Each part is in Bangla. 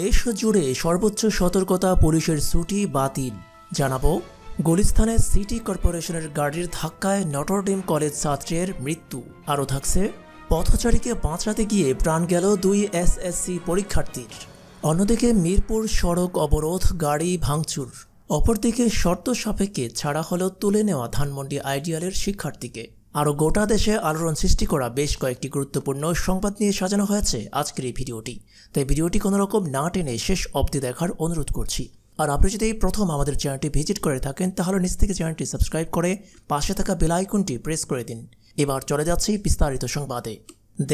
দেশ জুড়ে সর্বোচ্চ সতর্কতা পুলিশের ছুটি বাতিল জানাবো গুলিস্তানের সিটি কর্পোরেশনের গাড়ির ধাক্কায় নটরডেম কলেজ ছাত্রের মৃত্যু আরও থাকছে পথচারীকে বাঁচাতে গিয়ে প্রাণ গেল দুই এসএসসি পরীক্ষার্থীর অন্যদিকে মিরপুর সড়ক অবরোধ গাড়ি ভাঙচুর অপরদিকে শর্ত সাপেক্ষে ছাড়া হলো তুলে নেওয়া ধানমন্ডি আইডিয়ালের শিক্ষার্থীকে আরও গোটা দেশে আলোড়ন সৃষ্টি করা বেশ কয়েকটি গুরুত্বপূর্ণ সংবাদ নিয়ে সাজানো হয়েছে আজকের এই ভিডিওটি তাই ভিডিওটি কোনো রকম না টেনে শেষ অবধি দেখার অনুরোধ করছি আর আপনি যদি এই প্রথম আমাদের চ্যানেলটি ভিজিট করে থাকেন তাহলে নিচ থেকে চ্যানেলটি সাবস্ক্রাইব করে পাশে থাকা বেল আইকনটি প্রেস করে দিন এবার চলে যাচ্ছি বিস্তারিত সংবাদে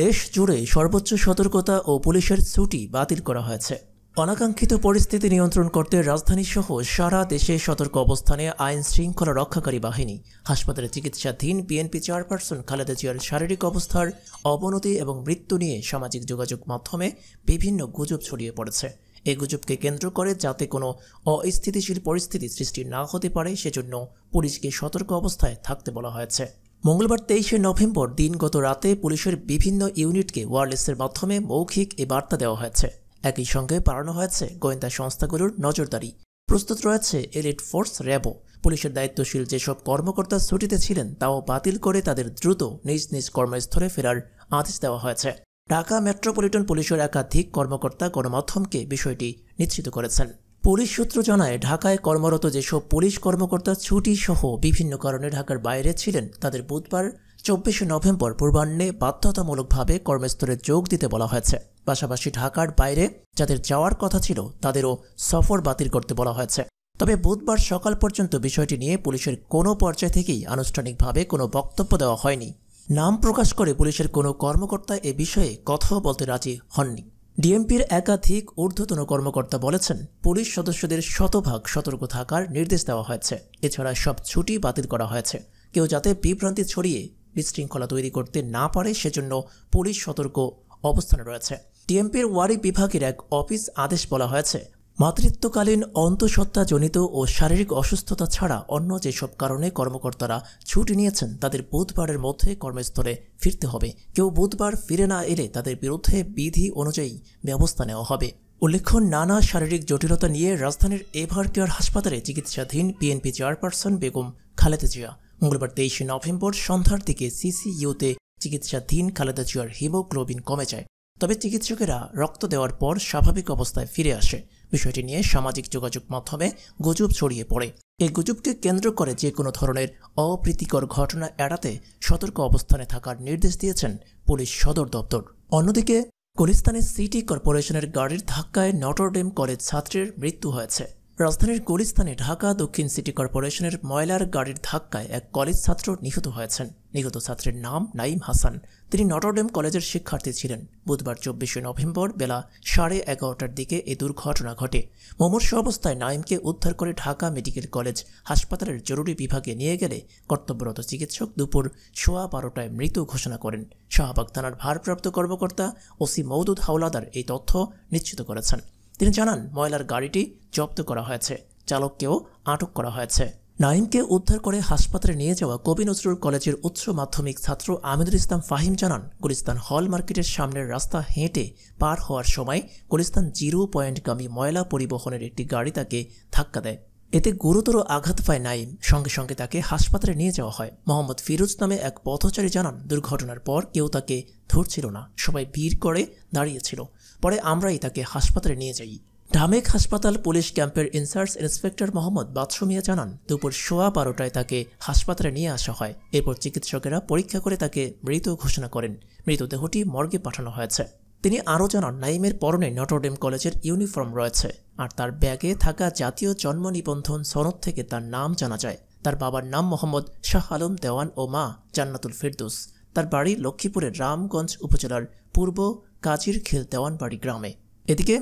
দেশ জুড়ে সর্বোচ্চ সতর্কতা ও পুলিশের ছুটি বাতিল করা হয়েছে অনাকাঙ্ক্ষিত পরিস্থিতি নিয়ন্ত্রণ করতে রাজধানীসহ সারা দেশে সতর্ক অবস্থানে আইন শৃঙ্খলা রক্ষাকারী বাহিনী হাসপাতালে চিকিৎসাধীন বিএনপি চেয়ারপারসন খালেদা জিয়ার শারীরিক অবস্থার অবনতি এবং মৃত্যু নিয়ে সামাজিক যোগাযোগ মাধ্যমে বিভিন্ন গুজব ছড়িয়ে পড়েছে এই গুজবকে কেন্দ্র করে যাতে কোনো অস্থিতিশীল পরিস্থিতি সৃষ্টি না হতে পারে সেজন্য পুলিশকে সতর্ক অবস্থায় থাকতে বলা হয়েছে মঙ্গলবার তেইশে নভেম্বর দিনগত রাতে পুলিশের বিভিন্ন ইউনিটকে ওয়ারলেসের মাধ্যমে মৌখিক এ বার্তা দেওয়া হয়েছে একই সঙ্গে বাড়ানো হয়েছে গোয়েন্দা সংস্থাগুলোর নজরদারি প্রস্তুত রয়েছে এলিট ফোর্স র্যাবো পুলিশের দায়িত্বশীল যেসব কর্মকর্তা ছুটিতে ছিলেন তাও বাতিল করে তাদের দ্রুত নিজ নিজ কর্মস্থলে ফেরার আদেশ দেওয়া হয়েছে ঢাকা মেট্রোপলিটন পুলিশের একাধিক কর্মকর্তা গণমাধ্যমকে বিষয়টি নিশ্চিত করেছেন পুলিশ সূত্র জানায় ঢাকায় কর্মরত যেসব পুলিশ কর্মকর্তা ছুটি সহ বিভিন্ন কারণে ঢাকার বাইরে ছিলেন তাদের বুধবার চব্বিশে নভেম্বর পূর্বাহ্নে বাধ্যতামূলকভাবে কর্মস্থলে যোগ দিতে বলা হয়েছে পাশাপাশি ঢাকার বাইরে যাদের যাওয়ার কথা ছিল তাদেরও সফর বাতিল করতে বলা হয়েছে তবে বুধবার সকাল পর্যন্ত বিষয়টি নিয়ে পুলিশের কোনো পর্যায় থেকেই আনুষ্ঠানিকভাবে কোনো বক্তব্য দেওয়া হয়নি নাম প্রকাশ করে পুলিশের কোনো কর্মকর্তা এ বিষয়ে কথাও বলতে রাজি হননি ডিএমপির একাধিক ঊর্ধ্বতন কর্মকর্তা বলেছেন পুলিশ সদস্যদের শতভাগ সতর্ক থাকার নির্দেশ দেওয়া হয়েছে এছাড়া সব ছুটি বাতিল করা হয়েছে কেউ যাতে বিভ্রান্তি ছড়িয়ে বিশৃঙ্খলা তৈরি করতে না পারে সেজন্য পুলিশ সতর্ক অবস্থানে রয়েছে টিএমপির ওয়ারি বিভাগের এক অফিস আদেশ বলা হয়েছে মাতৃত্বকালীন অন্তঃসত্ত্বাজনিত ও শারীরিক অসুস্থতা ছাড়া অন্য যেসব কারণে কর্মকর্তারা ছুটি নিয়েছেন তাদের বুধবারের মধ্যে কর্মস্থলে ফিরতে হবে কেউ বুধবার ফিরে না এলে তাদের বিরুদ্ধে বিধি অনুযায়ী ব্যবস্থা নেওয়া হবে উল্লেখ্য নানা শারীরিক জটিলতা নিয়ে রাজধানীর এভার কেয়ার হাসপাতালে চিকিৎসাধীন বিএনপি চেয়ারপারসন বেগম খালেদা জিয়া মঙ্গলবার তেইশে নভেম্বর সন্ধ্যার দিকে সিসিইউতে চিকিৎসাধীন খালেদা জিয়ার হিমোগ্লোবিন কমে যায় তবে চিকিৎসকেরা রক্ত দেওয়ার পর স্বাভাবিক অবস্থায় ফিরে আসে বিষয়টি নিয়ে সামাজিক যোগাযোগ মাধ্যমে গুজব ছড়িয়ে পড়ে এই গুজবকে কেন্দ্র করে যে কোনো ধরনের অপ্রীতিকর ঘটনা এড়াতে সতর্ক অবস্থানে থাকার নির্দেশ দিয়েছেন পুলিশ সদর দপ্তর অন্যদিকে গুলিস্তানের সিটি কর্পোরেশনের গাড়ির ধাক্কায় নটরডেম কলেজ ছাত্রের মৃত্যু হয়েছে রাজধানীর গুলিস্তানে ঢাকা দক্ষিণ সিটি কর্পোরেশনের ময়লার গাড়ির ধাক্কায় এক কলেজ ছাত্র নিহত হয়েছেন নিহত ছাত্রের নাম নাইম হাসান তিনি নটরডেম কলেজের শিক্ষার্থী ছিলেন বুধবার চব্বিশে নভেম্বর বেলা সাড়ে এগারোটার দিকে এ দুর্ঘটনা ঘটে মমর্ষ অবস্থায় নাইমকে উদ্ধার করে ঢাকা মেডিকেল কলেজ হাসপাতালের জরুরি বিভাগে নিয়ে গেলে কর্তব্যরত চিকিৎসক দুপুর সোয়া বারোটায় মৃত ঘোষণা করেন শাহবাগ থানার ভারপ্রাপ্ত কর্মকর্তা ওসি মৌদুদ হাওলাদার এই তথ্য নিশ্চিত করেছেন তিনি জানান ময়লার গাড়িটি জব্দ করা হয়েছে চালককেও আটক করা হয়েছে নাইমকে উদ্ধার করে হাসপাতালে নিয়ে যাওয়া কবি নজরুল কলেজের উচ্চ মাধ্যমিক ছাত্র আমিনুল ইসলাম ফাহিম জানান গুলিস্তান হল মার্কেটের সামনের রাস্তা হেঁটে পার হওয়ার সময় গুলিস্তান জিরো পয়েন্টগামী ময়লা পরিবহনের একটি গাড়ি তাকে ধাক্কা দেয় এতে গুরুতর আঘাত পায় নাইম সঙ্গে সঙ্গে তাকে হাসপাতালে নিয়ে যাওয়া হয় মোহাম্মদ ফিরোজ নামে এক পথচারী জানান দুর্ঘটনার পর কেউ তাকে ধরছিল না সবাই ভিড় করে দাঁড়িয়েছিল পরে আমরাই তাকে হাসপাতালে নিয়ে যাই ঢামেক হাসপাতাল পুলিশ ক্যাম্পের ইনচার্জ ইন্সপেক্টর মোহাম্মদ বাদশু জানান দুপুর সোয়া বারোটায় তাকে হাসপাতালে নিয়ে আসা হয় এরপর চিকিৎসকেরা পরীক্ষা করে তাকে মৃত ঘোষণা করেন মৃতদেহটি মর্গে পাঠানো হয়েছে তিনি আরও জানান নাইমের পরনে নটরডেম কলেজের ইউনিফর্ম রয়েছে আর তার ব্যাগে থাকা জাতীয় জন্ম নিবন্ধন সনদ থেকে তার নাম জানা যায় তার বাবার নাম মোহাম্মদ শাহ আলম দেওয়ান ও মা জান্নাতুল ফিরদুস তার বাড়ি লক্ষ্মীপুরের রামগঞ্জ উপজেলার পূর্ব কাজির খেল দেওয়ানবাড়ি গ্রামে এদিকে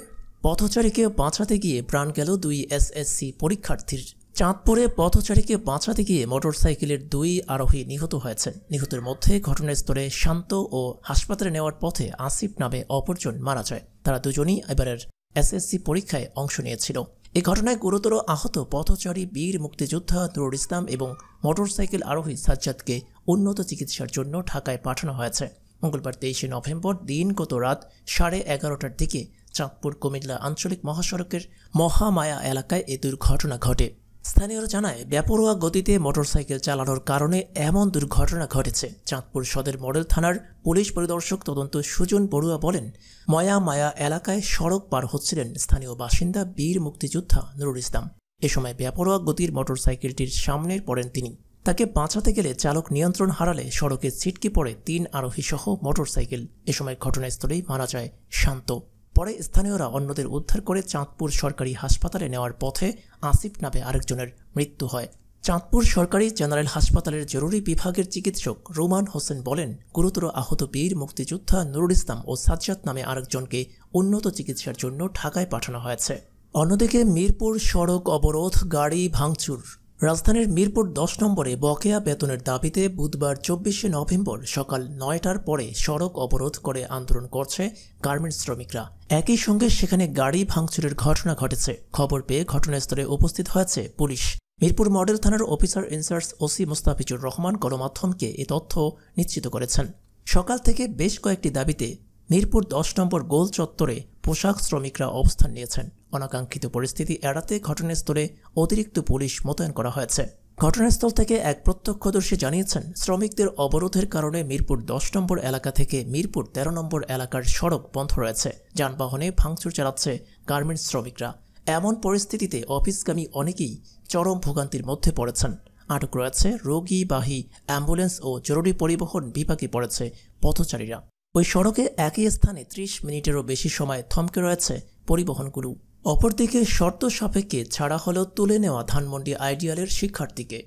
পথচারীকে বাঁচাতে গিয়ে প্রাণ গেল দুই এসএসসি পরীক্ষার্থীর চাঁদপুরে পথচারীকে বাঁচাতে গিয়ে মোটরসাইকেলের দুই আরোহী নিহত হয়েছেন নিহতের মধ্যে ঘটনাস্থলে শান্ত ও হাসপাতালে নেওয়ার পথে আসিফ নামে অপরজন মারা যায় তারা দুজনই এবারের এসএসসি পরীক্ষায় অংশ নিয়েছিল এ ঘটনায় গুরুতর আহত পথচারী বীর মুক্তিযোদ্ধা নুরুল ইসলাম এবং মোটরসাইকেল আরোহী সাজ্জাদকে উন্নত চিকিৎসার জন্য ঢাকায় পাঠানো হয়েছে মঙ্গলবার তেইশে নভেম্বর দিন গত রাত সাড়ে এগারোটার দিকে চাঁদপুর কুমিল্লা আঞ্চলিক মহাসড়কের মহামায়া এলাকায় এ দুর্ঘটনা ঘটে স্থানীয়রা জানায় ব্যাপরোয়া গতিতে মোটরসাইকেল চালানোর কারণে এমন দুর্ঘটনা ঘটেছে চাঁদপুর সদর মডেল থানার পুলিশ পরিদর্শক তদন্ত সুজন বড়ুয়া বলেন ময়া মায়া এলাকায় সড়ক পার হচ্ছিলেন স্থানীয় বাসিন্দা বীর মুক্তিযোদ্ধা নুরুল ইসলাম এ সময় ব্যাপরোয়া গতির মোটরসাইকেলটির সামনে পড়েন তিনি তাকে বাঁচাতে গেলে চালক নিয়ন্ত্রণ হারালে সড়কে ছিটকে পড়ে তিন আরোহী সহ মোটরসাইকেল এ সময় ঘটনাস্থলেই মারা যায় শান্ত পরে স্থানীয়রা অন্যদের উদ্ধার করে চাঁদপুর সরকারি হাসপাতালে নেওয়ার পথে আসিফ নামে আরেকজনের মৃত্যু হয় চাঁদপুর সরকারি জেনারেল হাসপাতালের জরুরি বিভাগের চিকিৎসক রুমান হোসেন বলেন গুরুতর আহত বীর মুক্তিযোদ্ধা নুরুল ইসলাম ও সাজ্জাদ নামে আরেকজনকে উন্নত চিকিৎসার জন্য ঢাকায় পাঠানো হয়েছে অন্যদিকে মিরপুর সড়ক অবরোধ গাড়ি ভাঙচুর রাজধানীর মিরপুর দশ নম্বরে বকেয়া বেতনের দাবিতে বুধবার চব্বিশে নভেম্বর সকাল নয়টার পরে সড়ক অবরোধ করে আন্দোলন করছে গার্মেন্টস শ্রমিকরা একই সঙ্গে সেখানে গাড়ি ভাঙচুরের ঘটনা ঘটেছে খবর পেয়ে ঘটনাস্থলে উপস্থিত হয়েছে পুলিশ মিরপুর মডেল থানার officer in charge OC Mostafizur Rahman গণমাধ্যমকে এ তথ্য নিশ্চিত করেছেন সকাল থেকে বেশ কয়েকটি দাবিতে মিরপুর দশ নম্বর গোল চত্বরে পোশাক শ্রমিকরা অবস্থান নিয়েছেন অনাকাঙ্ক্ষিত পরিস্থিতি এড়াতে ঘটনাস্থলে অতিরিক্ত পুলিশ মোতায়েন করা হয়েছে ঘটনাস্থল থেকে এক প্রত্যক্ষদর্শী জানিয়েছেন শ্রমিকদের অবরোধের কারণে মিরপুর দশ নম্বর এলাকা থেকে মিরপুর ১৩ নম্বর এলাকার সড়ক বন্ধ রয়েছে যানবাহনে ভাঙচুর চালাচ্ছে গার্মেন্টস শ্রমিকরা এমন পরিস্থিতিতে অফিসগামী অনেকেই চরম ভোগান্তির মধ্যে পড়েছেন আটক রয়েছে রোগীবাহী অ্যাম্বুলেন্স ও জরুরি পরিবহন বিভাগে পড়েছে পথচারীরা ওই সড়কে একই স্থানে ৩০ মিনিটেরও বেশি সময় থমকে রয়েছে পরিবহনগুলো অপরদিকে শর্ত সাপেক্ষে ছাড়া হলো তুলে নেওয়া ধানমন্ডি আইডিয়ালের শিক্ষার্থীকে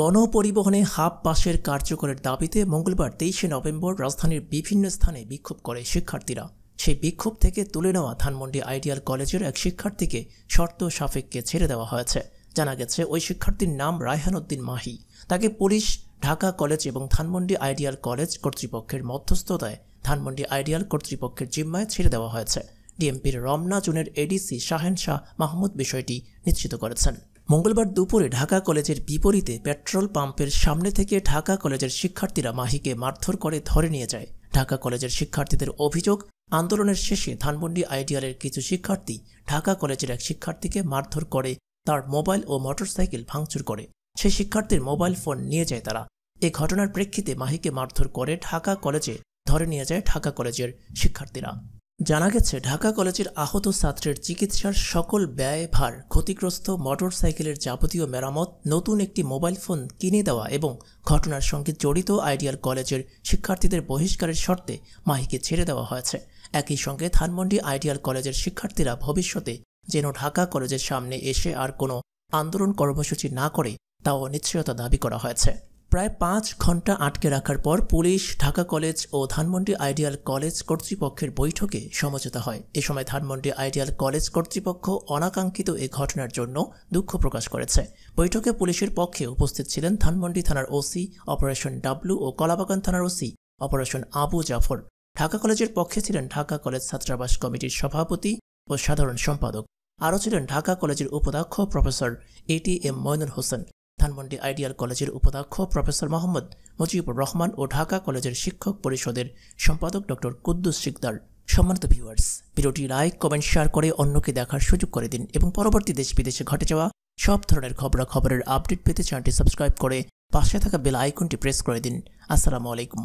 গণপরিবহনে হাফ পাসের কার্যকরের দাবিতে মঙ্গলবার তেইশে নভেম্বর রাজধানীর বিভিন্ন স্থানে বিক্ষোভ করে শিক্ষার্থীরা সেই বিক্ষোভ থেকে তুলে নেওয়া ধানমন্ডি আইডিয়াল কলেজের এক শিক্ষার্থীকে শর্ত সাপেক্ষে ছেড়ে দেওয়া হয়েছে জানা গেছে ওই শিক্ষার্থীর নাম রায়হান উদ্দিন মাহি তাকে পুলিশ ঢাকা কলেজ এবং ধানমন্ডি আইডিয়াল কলেজ কর্তৃপক্ষের মধ্যস্থতায় ধানমন্ডি আইডিয়াল কর্তৃপক্ষের জিম্মায় ছেড়ে দেওয়া হয়েছে ডিএমপির রমনা জুনের এডিসি শাহেন শাহ মাহমুদ বিষয়টি নিশ্চিত করেছেন মঙ্গলবার দুপুরে ঢাকা কলেজের বিপরীতে পেট্রোল পাম্পের সামনে থেকে ঢাকা কলেজের শিক্ষার্থীরা মাহিকে মারধর করে ধরে নিয়ে যায় ঢাকা কলেজের শিক্ষার্থীদের অভিযোগ আন্দোলনের শেষে ধানমন্ডি আইডিয়ালের কিছু শিক্ষার্থী ঢাকা কলেজের এক শিক্ষার্থীকে মারধর করে তার মোবাইল ও মোটরসাইকেল ভাঙচুর করে সেই শিক্ষার্থীর মোবাইল ফোন নিয়ে যায় তারা এ ঘটনার প্রেক্ষিতে মাহিকে মারধর করে ঢাকা কলেজে ধরে নিয়ে যায় ঢাকা কলেজের শিক্ষার্থীরা জানা গেছে ঢাকা কলেজের আহত ছাত্রের চিকিৎসার সকল ব্যয়ভার ক্ষতিগ্রস্ত মোটর সাইকেলের যাবতীয় মেরামত নতুন একটি মোবাইল ফোন কিনে দেওয়া এবং ঘটনার সঙ্গে জড়িত আইডিয়াল কলেজের শিক্ষার্থীদের বহিষ্কারের শর্তে মাহিকে ছেড়ে দেওয়া হয়েছে একই সঙ্গে ধানমন্ডি আইডিয়াল কলেজের শিক্ষার্থীরা ভবিষ্যতে যেন ঢাকা কলেজের সামনে এসে আর কোনো আন্দোলন কর্মসূচি না করে তাও নিশ্চয়তা দাবি করা হয়েছে প্রায় পাঁচ ঘন্টা আটকে রাখার পর পুলিশ ঢাকা কলেজ ও ধানমন্ডি আইডিয়াল কলেজ কর্তৃপক্ষের বৈঠকে সমঝোতা হয় এ সময় ধানমন্ডি আইডিয়াল কলেজ কর্তৃপক্ষ অনাকাঙ্ক্ষিত এ ঘটনার জন্য দুঃখ প্রকাশ করেছে বৈঠকে পুলিশের পক্ষে উপস্থিত ছিলেন ধানমন্ডি থানার ওসি অপারেশন ডাব্লু ও কলাবাগান থানার ওসি অপারেশন আবু জাফর ঢাকা কলেজের পক্ষে ছিলেন ঢাকা কলেজ ছাত্রাবাস কমিটির সভাপতি ও সাধারণ সম্পাদক আরও ছিলেন ঢাকা কলেজের উপাধ্যক্ষ professor A T M Moinul Hossain Dhanmondi ideal কলেজের উপাধ্যক্ষ প্রফেসর মোহাম্মদ মুজিবুর রহমান ও ঢাকা কলেজের শিক্ষক পরিষদের সম্পাদক ডক্টর কুদ্দুস শিকদার সম্মানিত ভিউয়ার্স ভিডিওটি লাইক কমেন্ট শেয়ার করে অন্যকে দেখার সুযোগ করে দিন এবং পরবর্তী দেশ বিদেশে ঘটে যাওয়া সব ধরনের খবরাখবরের আপডেট পেতে চ্যানেলটি সাবস্ক্রাইব করে পাশে থাকা বেল আইকনটি প্রেস করে দিন আসসালামু আলাইকুম